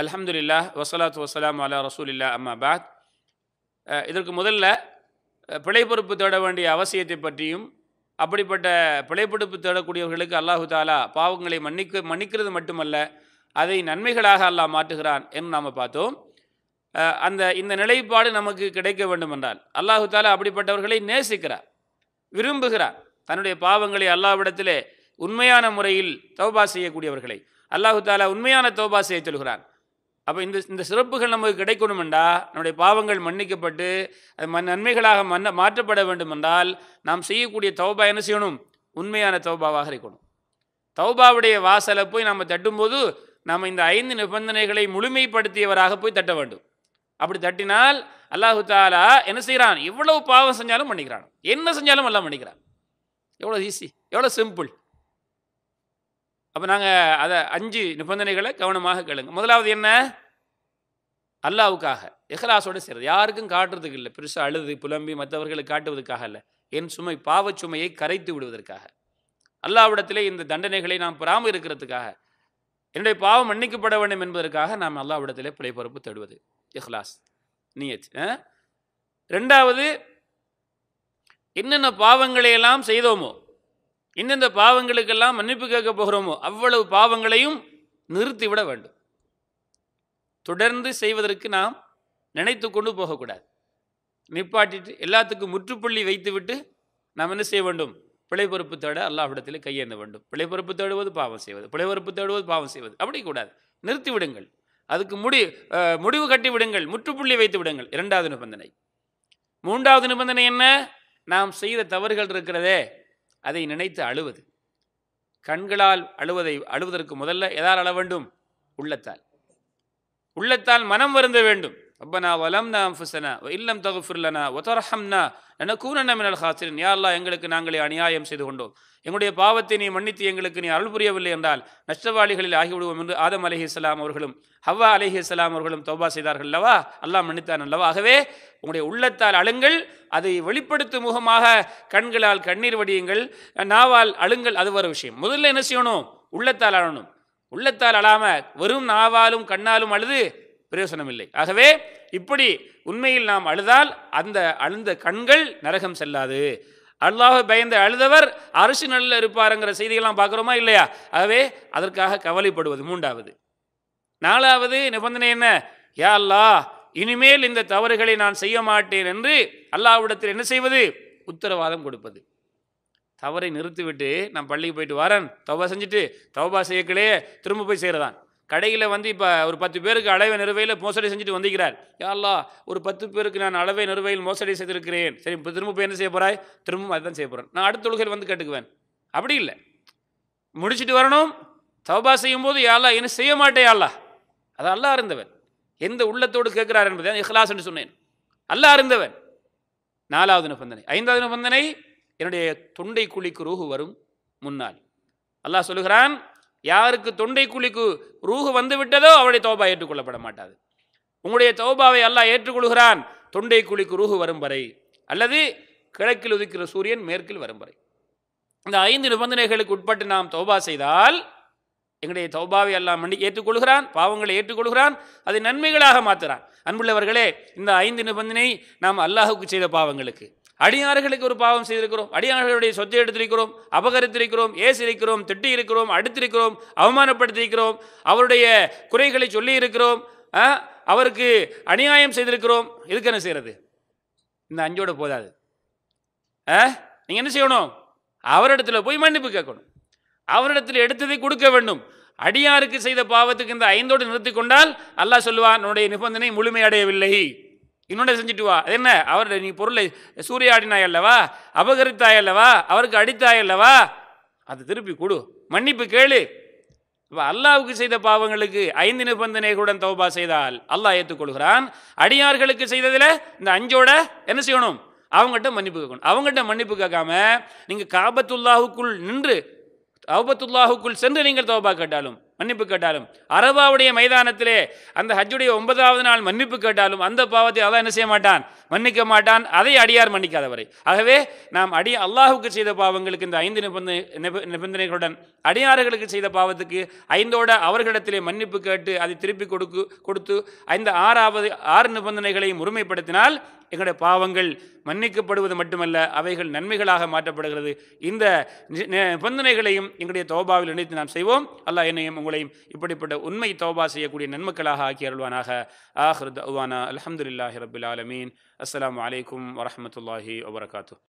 அலமதுல்லா வசலாத்து வசலாம் அலா இல்லா அம்மா பாத் இதற்கு முதல்ல uh, பிழை பொறுப்பு தேட வேண்டிய அவசியத்தை பற்றியும் அப்படிப்பட்ட பொறுப்பு தேடக்கூடியவர்களுக்கு அல்லாஹு தாலா பாவங்களை மன்னிக்க மன்னிக்கிறது மட்டுமல்ல அதை நன்மைகளாக அல்லாஹ் மாற்றுகிறான் என்று நாம் பார்த்தோம் uh, அந்த இந்த நிலைப்பாடு நமக்கு கிடைக்க வேண்டுமென்றால் அல்லாஹு தாலா அப்படிப்பட்டவர்களை நேசிக்கிறார் விரும்புகிறார் தன்னுடைய பாவங்களை அல்லாவிடத்திலே உண்மையான முறையில் தௌபா செய்யக்கூடியவர்களை அல்லாஹு தாலா உண்மையான தௌபா செய்ய சொல்கிறான் அப்போ இந்த இந்த சிறப்புகள் நமக்கு என்றால் நம்முடைய பாவங்கள் மன்னிக்கப்பட்டு அது மண் நன்மைகளாக மன்ன மாற்றப்பட வேண்டுமென்றால் நாம் செய்யக்கூடிய தௌபா என்ன செய்யணும் உண்மையான தௌபாவாக இருக்கணும் தௌபாவுடைய வாசலை போய் நாம் தட்டும்போது நாம் இந்த ஐந்து நிபந்தனைகளை முழுமைப்படுத்தியவராக போய் தட்ட வேண்டும் அப்படி தட்டினால் அல்லாஹு தாலா என்ன செய்கிறான் எவ்வளவு பாவம் செஞ்சாலும் பண்ணிக்கிறான் என்ன செஞ்சாலும் எல்லாம் பண்ணிக்கிறான் எவ்வளோ ஈஸி எவ்வளோ சிம்பிள் அப்போ நாங்கள் அதை அஞ்சு நிபந்தனைகளை கவனமாக கேளுங்க முதலாவது என்ன அல்லாவுக்காக எஹ்லாஸோடு செய்கிறது யாருக்கும் காட்டுறதுக்கு இல்லை பெருசாக அழுது புலம்பி மற்றவர்களுக்கு காட்டுவதற்காக இல்லை என் சுமை பாவச்சுமையை கரைத்து விடுவதற்காக அல்லாவிடத்திலே இந்த தண்டனைகளை நாம் பெறாமல் இருக்கிறதுக்காக என்னுடைய பாவம் மன்னிக்கப்பட வேண்டும் என்பதற்காக நாம் அல்லாவிடத்திலே பிழை தேடுவது எஹ்லாஸ் நீயத் ரெண்டாவது என்னென்ன பாவங்களையெல்லாம் செய்தோமோ இந்தந்த பாவங்களுக்கெல்லாம் மன்னிப்பு கேட்க போகிறோமோ அவ்வளவு பாவங்களையும் நிறுத்திவிட வேண்டும் தொடர்ந்து செய்வதற்கு நாம் நினைத்து கொண்டு போகக்கூடாது நிப்பாட்டிட்டு எல்லாத்துக்கும் முற்றுப்புள்ளி வைத்துவிட்டு நாம் என்ன செய்ய வேண்டும் பிழை தேட அல்லாஹிடத்தில் கையேந்த வேண்டும் பிழை தேடுவது பாவம் செய்வது பிழை தேடுவது பாவம் செய்வது அப்படி கூடாது நிறுத்தி விடுங்கள் அதுக்கு முடி முடிவு கட்டி விடுங்கள் முற்றுப்புள்ளி வைத்து விடுங்கள் இரண்டாவது நிபந்தனை மூன்றாவது நிபந்தனை என்ன நாம் செய்த தவறுகள் இருக்கிறதே அதை நினைத்து அழுவது கண்களால் அழுவதை அழுவதற்கு முதல்ல எதால் அழ வேண்டும் உள்ளத்தால் உள்ளத்தால் மனம் வருந்த வேண்டும் ரப்பனா வலம்னா அம்புசனா இல்லம் தகுஃபிர் லனா ஒத்தரஹம்னா எனக்கூனன மினல் ஹாசிரன் யா அல்லா எங்களுக்கு நாங்களே அநியாயம் செய்து கொண்டோம் எங்களுடைய பாவத்தை நீ மன்னித்து எங்களுக்கு நீ அருள் புரியவில்லை என்றால் நஷ்டவாளிகளில் ஆகிவிடுவோம் என்று ஆதம் அலஹி இஸ்லாம் அவர்களும் ஹவ்வா அலஹி இஸ்லாம் அவர்களும் தௌபா செய்தார்கள் அல்லவா அல்லாஹ் மன்னித்தான் அல்லவா ஆகவே உங்களுடைய உள்ளத்தால் அழுங்கள் அதை வெளிப்படுத்தும் முகமாக கண்களால் கண்ணீர் வடியுங்கள் நாவால் அழுங்கள் அது வர விஷயம் முதல்ல என்ன செய்யணும் உள்ளத்தால் அழணும் உள்ளத்தால் அழாமல் வெறும் நாவாலும் கண்ணாலும் அழுது பிரயோசனம் இல்லை ஆகவே இப்படி உண்மையில் நாம் அழுதால் அந்த அழுந்த கண்கள் நரகம் செல்லாது அல்லாஹ் பயந்த அழுதவர் அரசு நல்ல இருப்பாருங்கிற செய்திகள்லாம் பார்க்குறோமா இல்லையா ஆகவே அதற்காக கவலைப்படுவது மூன்றாவது நாலாவது நிபந்தனை என்ன யா அல்லா இனிமேல் இந்த தவறுகளை நான் செய்ய மாட்டேன் என்று அல்லாவிடத்தில் என்ன செய்வது உத்தரவாதம் கொடுப்பது தவறை நிறுத்திவிட்டு நான் பள்ளிக்கு போயிட்டு வரேன் தவபா செஞ்சுட்டு தவபா செய்யக்கலையே திரும்ப போய் செய்கிறதான் கடையில் வந்து இப்போ ஒரு பத்து பேருக்கு அளவை நிறுவையில் மோசடி செஞ்சுட்டு வந்திருக்கிறார் யாரா ஒரு பத்து பேருக்கு நான் அளவை நிறுவையில் மோசடி செய்திருக்கிறேன் சரி இப்போ திரும்ப போய் என்ன செய்ய போகிறாய் திரும்பவும் அதுதான் செய்ய போகிறேன் நான் அடுத்த தொழுகையில் வந்து கேட்டுக்குவேன் அப்படி இல்லை முடிச்சுட்டு வரணும் தவபா போது யாரா என்ன செய்ய மாட்டேன் யாழ்லா அது அல்லா இருந்தவன் எந்த உள்ளத்தோடு கேட்கிறார் என்பதை தான் என்று சொன்னேன் அல்லா இருந்தவன் நாலாவது நிபந்தனை ஐந்தாவது நிபந்தனை என்னுடைய தொண்டை குழிக்கு ரூஹு வரும் முன்னால் அல்லாஹ் சொல்லுகிறான் யாருக்கு தொண்டை குழிக்கு ரூஹு வந்து விட்டதோ அவருடைய தோபா ஏற்றுக்கொள்ளப்பட மாட்டாது உங்களுடைய தோபாவை அல்லாஹ் ஏற்றுக்கொள்கிறான் தொண்டை குழிக்கு ரூஹு வரும் வரை அல்லது கிழக்கில் உதிக்கிற சூரியன் மேற்கில் வரும் வரை இந்த ஐந்து நிபந்தனைகளுக்கு உட்பட்டு நாம் தோபா செய்தால் எங்களுடைய தௌபாவை எல்லாம் மன்னி ஏற்றுக்கொள்கிறான் பாவங்களை ஏற்றுக்கொள்கிறான் அதை நன்மைகளாக மாத்துறான் அன்புள்ளவர்களே இந்த ஐந்து நிபந்தனை நாம் அல்லாஹுக்கு செய்த பாவங்களுக்கு அடியார்களுக்கு ஒரு பாவம் செய்திருக்கிறோம் அடியார்களுடைய சொத்தை எடுத்திருக்கிறோம் அபகரித்திருக்கிறோம் ஏசிருக்கிறோம் இருக்கிறோம் அடுத்திருக்கிறோம் அவமானப்படுத்தியிருக்கிறோம் அவருடைய குறைகளை சொல்லி இருக்கிறோம் அவருக்கு அநியாயம் செய்திருக்கிறோம் இதுக்கு என்ன செய்கிறது இந்த அஞ்சோட போதாது நீங்கள் என்ன செய்யணும் அவரிடத்துல போய் மன்னிப்பு கேட்கணும் அவரிடத்தில் எடுத்ததை கொடுக்க வேண்டும் அடியாருக்கு செய்த பாவத்துக்கு இந்த ஐந்தோடு நிறுத்தி கொண்டால் அல்லாஹ் சொல்லுவான் உன்னுடைய நிபந்தனை முழுமையடையவில்லை இன்னொன்று செஞ்சுட்டு வா அது என்ன அவர் நீ பொருளை ஆடினாய் அல்லவா அபகரித்தாய் அல்லவா அவருக்கு அடித்தாய் அல்லவா அது திருப்பி கொடு மன்னிப்பு கேளு இப்போ அல்லாவுக்கு செய்த பாவங்களுக்கு ஐந்து நிபந்தனைகளுடன் தௌபா செய்தால் அல்லாஹ் ஏற்றுக்கொள்கிறான் அடியார்களுக்கு செய்ததில் இந்த அஞ்சோட என்ன செய்யணும் அவங்ககிட்ட மன்னிப்பு கேட்கணும் அவங்ககிட்ட மன்னிப்பு கேட்காம நீங்கள் காபத்துல்லாஹுக்குள் நின்று அவபத்துல்லாஹுக்குள் சென்று நீங்கள் தௌபா கேட்டாலும் மன்னிப்பு கேட்டாலும் அரபாவுடைய மைதானத்திலே அந்த ஹஜ்ஜுடைய ஒன்பதாவது நாள் மன்னிப்பு கேட்டாலும் அந்த பாவத்தை அதான் என்ன செய்ய மாட்டான் மன்னிக்க மாட்டான் அதை அடியார் மன்னிக்காதவரை ஆகவே நாம் அடி அல்லாஹுக்கு செய்த பாவங்களுக்கு இந்த ஐந்து நிபந்தனை நிபந்தனைகளுடன் அடியார்களுக்கு செய்த பாவத்துக்கு ஐந்தோட அவர்களிடத்திலே மன்னிப்பு கேட்டு அதை திருப்பி கொடுக்கு கொடுத்து ஐந்து ஆறாவது ஆறு நிபந்தனைகளையும் முறுமைப்படுத்தினால் எங்களுடைய பாவங்கள் மன்னிக்கப்படுவது மட்டுமல்ல அவைகள் நன்மைகளாக மாற்றப்படுகிறது இந்த நிபந்தனைகளையும் எங்களுடைய தோபாவில் இணைத்து நாம் செய்வோம் அல்லாஹ் என்னையும் உங்களையும் இப்படிப்பட்ட உண்மை தோபா செய்யக்கூடிய நன்மக்களாக ஆக்கி அருள்வானாக ஆஹ்ரத் அவானா அலமதுல்லாஹி ரபுல் ஆலமீன் அஸ்லாம் வலைக்கம் வரமத்துல்லாஹி வபர்காத்து